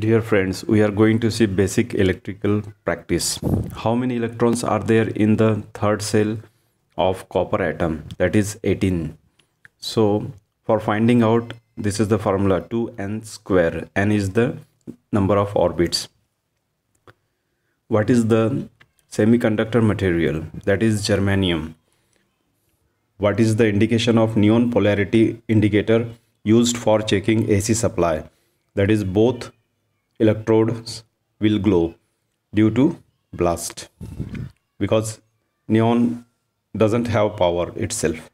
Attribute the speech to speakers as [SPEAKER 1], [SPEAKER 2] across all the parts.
[SPEAKER 1] Dear friends, we are going to see basic electrical practice. How many electrons are there in the third cell of copper atom? That is 18. So for finding out, this is the formula 2n square. n is the number of orbits. What is the semiconductor material? That is germanium. What is the indication of neon polarity indicator used for checking AC supply? That is both electrodes will glow due to blast because neon doesn't have power itself.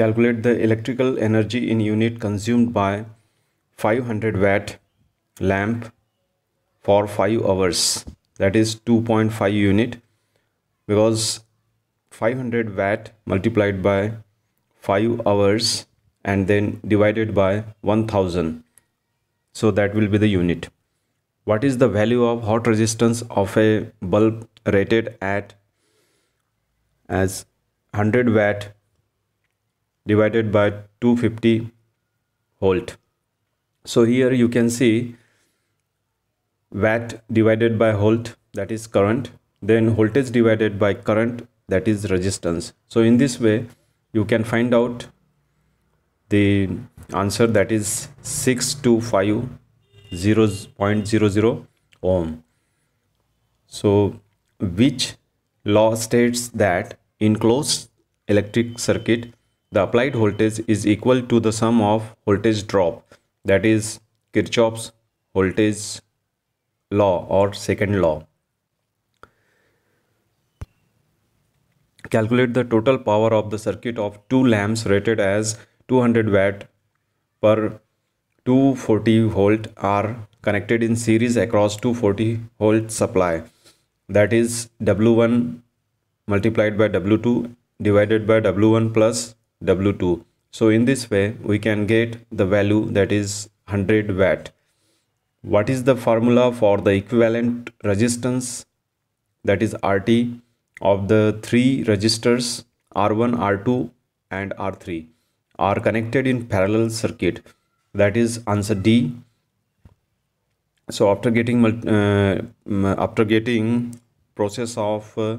[SPEAKER 1] Calculate the electrical energy in unit consumed by 500 watt lamp for 5 hours that is 2.5 unit because 500 watt multiplied by 5 hours and then divided by 1000 so that will be the unit what is the value of hot resistance of a bulb rated at as 100 watt divided by 250 volt so here you can see watt divided by volt that is current then voltage divided by current that is resistance so in this way you can find out the answer that is 625.00 ohm. So which law states that in closed electric circuit the applied voltage is equal to the sum of voltage drop that is Kirchhoff's voltage law or second law. Calculate the total power of the circuit of two lamps rated as 200 watt per 240 volt are connected in series across 240 volt supply that is W1 multiplied by W2 divided by W1 plus W2 so in this way we can get the value that is 100 watt what is the formula for the equivalent resistance that is RT of the three registers R1 R2 and R3 are connected in parallel circuit that is answer d so after getting uh, after getting process of uh,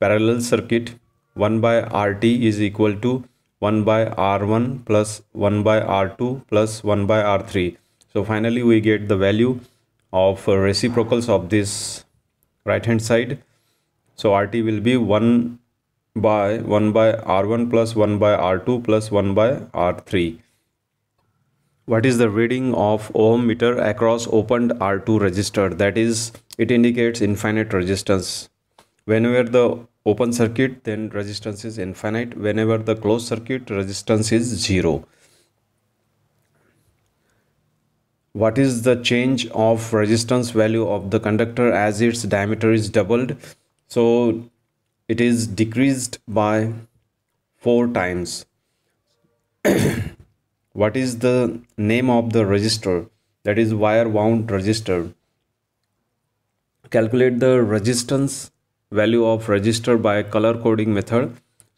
[SPEAKER 1] parallel circuit 1 by rt is equal to 1 by r1 plus 1 by r2 plus 1 by r3 so finally we get the value of uh, reciprocals of this right hand side so rt will be 1 by 1 by r1 plus 1 by r2 plus 1 by r3. What is the reading of ohm meter across opened R2 register? That is, it indicates infinite resistance. Whenever the open circuit, then resistance is infinite. Whenever the closed circuit, resistance is zero. What is the change of resistance value of the conductor as its diameter is doubled? So it is decreased by 4 times what is the name of the register that is wire wound register calculate the resistance value of register by color coding method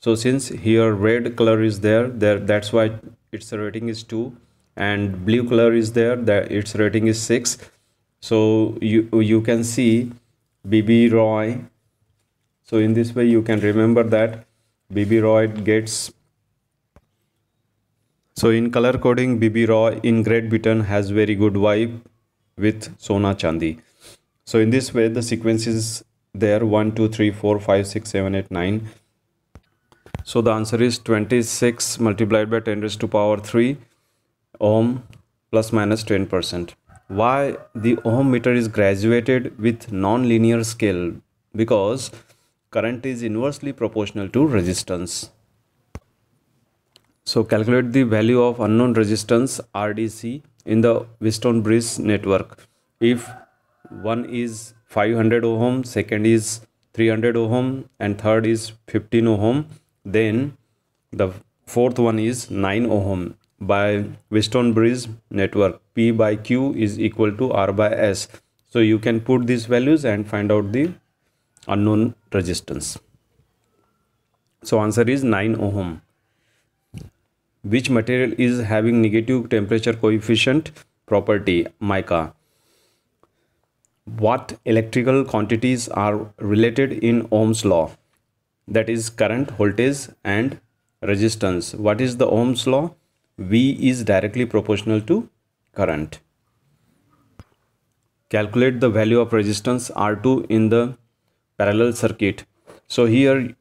[SPEAKER 1] so since here red color is there there that's why its rating is 2 and blue color is there that its rating is 6 so you you can see bb roy so in this way you can remember that BB Roy gets so in color coding BB Roy in Great Britain has very good vibe with Sona Chandi. So in this way the sequence is there 1 2 3 4 5 6 7 8 9 so the answer is 26 multiplied by 10 raised to power 3 ohm plus 10%. Why the ohm meter is graduated with non-linear scale? Because current is inversely proportional to resistance. So calculate the value of unknown resistance RDC in the Wheatstone Bridge network. If one is 500 ohm, second is 300 ohm and third is 15 ohm, then the fourth one is 9 ohm by Wheatstone Bridge network. P by Q is equal to R by S. So you can put these values and find out the unknown resistance. So answer is 9 ohm. Which material is having negative temperature coefficient property mica? What electrical quantities are related in Ohm's law? That is current, voltage and resistance. What is the Ohm's law? V is directly proportional to current. Calculate the value of resistance R2 in the parallel circuit so here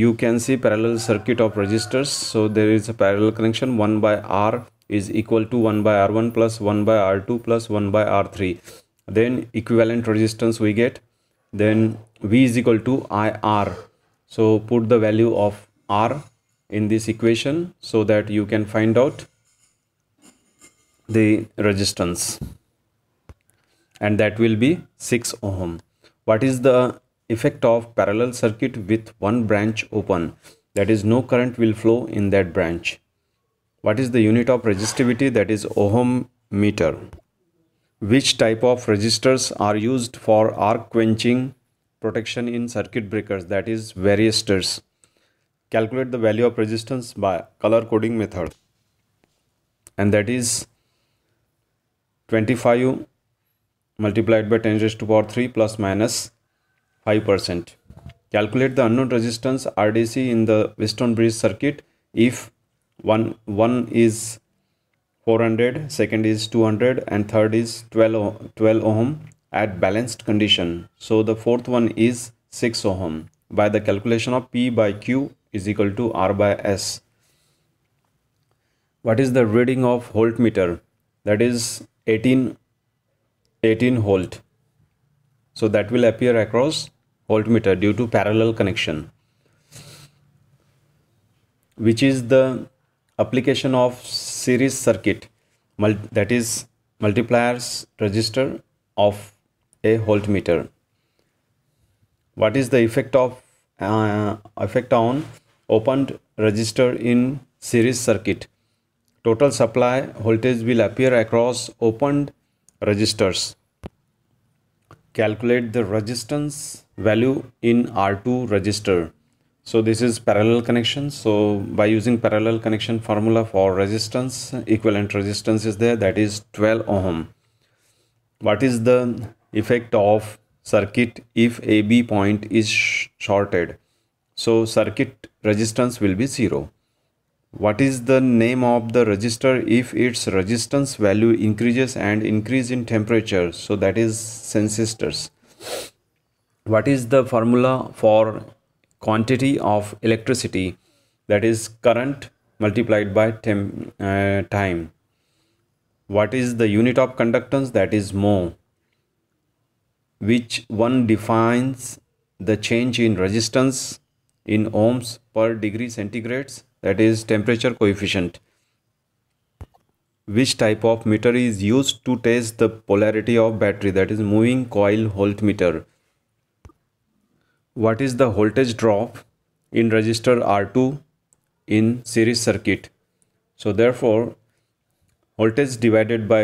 [SPEAKER 1] you can see parallel circuit of resistors so there is a parallel connection 1 by r is equal to 1 by r1 plus 1 by r2 plus 1 by r3 then equivalent resistance we get then v is equal to ir so put the value of r in this equation so that you can find out the resistance and that will be 6 ohm what is the effect of parallel circuit with one branch open. That is no current will flow in that branch. What is the unit of resistivity? That is ohm meter. Which type of resistors are used for arc quenching protection in circuit breakers? That is varistors. Calculate the value of resistance by color coding method. And that is 25 multiplied by 10 raised to power 3 plus minus 5%. Calculate the unknown resistance RDC in the Weston Bridge circuit if one, one is 400, second is 200 and third is 12, 12 ohm at balanced condition. So the fourth one is 6 ohm by the calculation of P by Q is equal to R by S. What is the reading of voltmeter? That is 18, 18 volt. So that will appear across voltmeter due to parallel connection which is the application of series circuit that is multipliers register of a voltmeter what is the effect of uh, effect on opened register in series circuit total supply voltage will appear across opened registers calculate the resistance value in R2 register. So this is parallel connection. So by using parallel connection formula for resistance, equivalent resistance is there that is 12 ohm. What is the effect of circuit if AB point is shorted? So circuit resistance will be 0 what is the name of the resistor if its resistance value increases and increase in temperature so that is sensitors what is the formula for quantity of electricity that is current multiplied by tem uh, time what is the unit of conductance that is mo which one defines the change in resistance in ohms per degree centigrades that is temperature coefficient which type of meter is used to test the polarity of battery that is moving coil voltmeter what is the voltage drop in resistor R2 in series circuit so therefore voltage divided by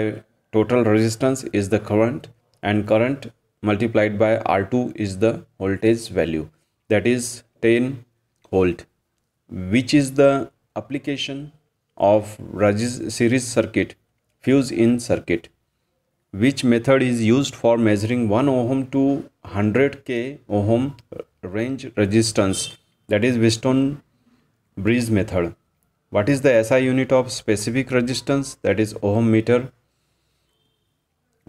[SPEAKER 1] total resistance is the current and current multiplied by R2 is the voltage value that is 10 volt which is the application of series circuit fuse in circuit which method is used for measuring 1 ohm to 100k ohm range resistance that is weston bridge method what is the SI unit of specific resistance that is ohm meter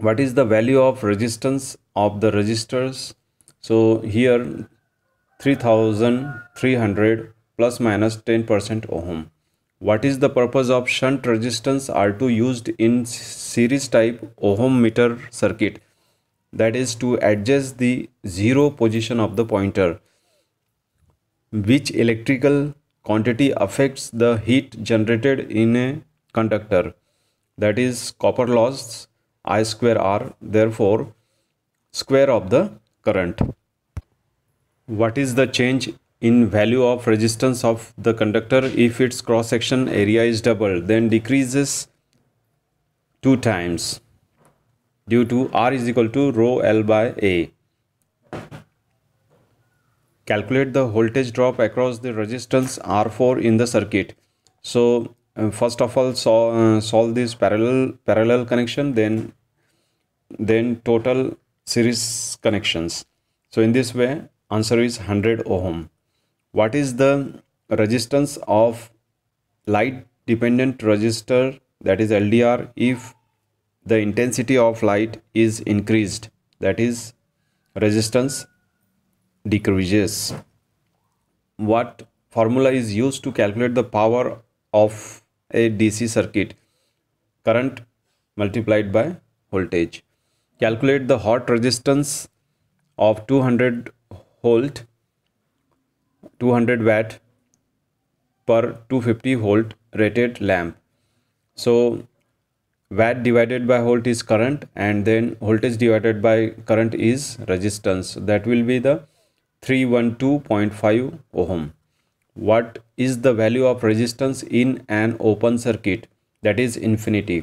[SPEAKER 1] what is the value of resistance of the resistors so here 3300 plus minus 10% ohm. What is the purpose of shunt resistance R2 used in series type ohm meter circuit? That is to adjust the zero position of the pointer. Which electrical quantity affects the heat generated in a conductor? That is copper loss I square R, therefore square of the current. What is the change in value of resistance of the conductor if its cross section area is double then decreases two times due to r is equal to rho l by a calculate the voltage drop across the resistance r4 in the circuit so uh, first of all so, uh, solve this parallel parallel connection then then total series connections so in this way answer is 100 ohm what is the resistance of light dependent resistor that is LDR if the intensity of light is increased that is resistance decreases what formula is used to calculate the power of a DC circuit current multiplied by voltage calculate the hot resistance of 200 volt 200 watt per 250 volt rated lamp so watt divided by volt is current and then voltage divided by current is resistance that will be the 312.5 ohm what is the value of resistance in an open circuit that is infinity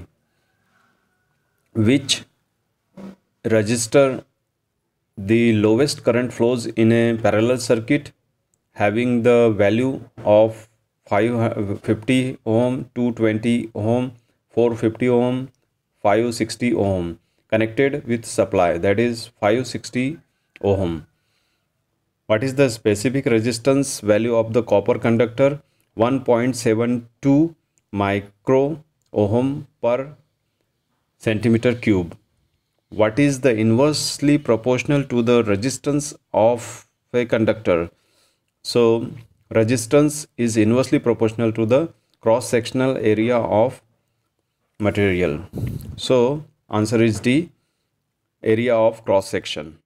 [SPEAKER 1] which register the lowest current flows in a parallel circuit having the value of 550 ohm, 220 ohm, 450 ohm, 560 ohm connected with supply that is 560 ohm. What is the specific resistance value of the copper conductor? 1.72 micro ohm per centimeter cube. What is the inversely proportional to the resistance of a conductor? So resistance is inversely proportional to the cross-sectional area of material. So answer is D, area of cross-section.